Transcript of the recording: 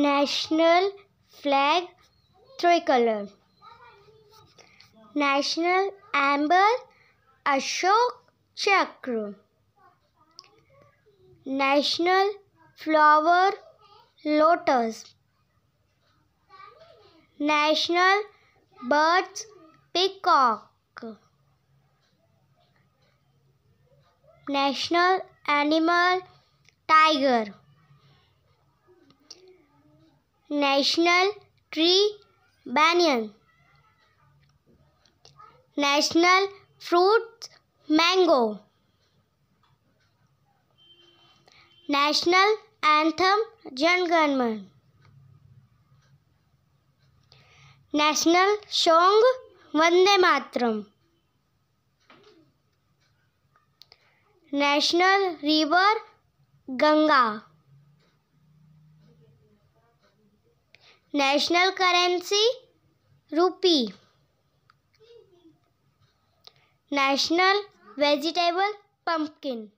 national flag tricolor national amber ashok chakra national flower lotus national birds peacock national animal tiger national tree banyan national fruit mango national anthem Janaganamana national song Vande Mataram national river Ganga national currency rupee national vegetable pumpkin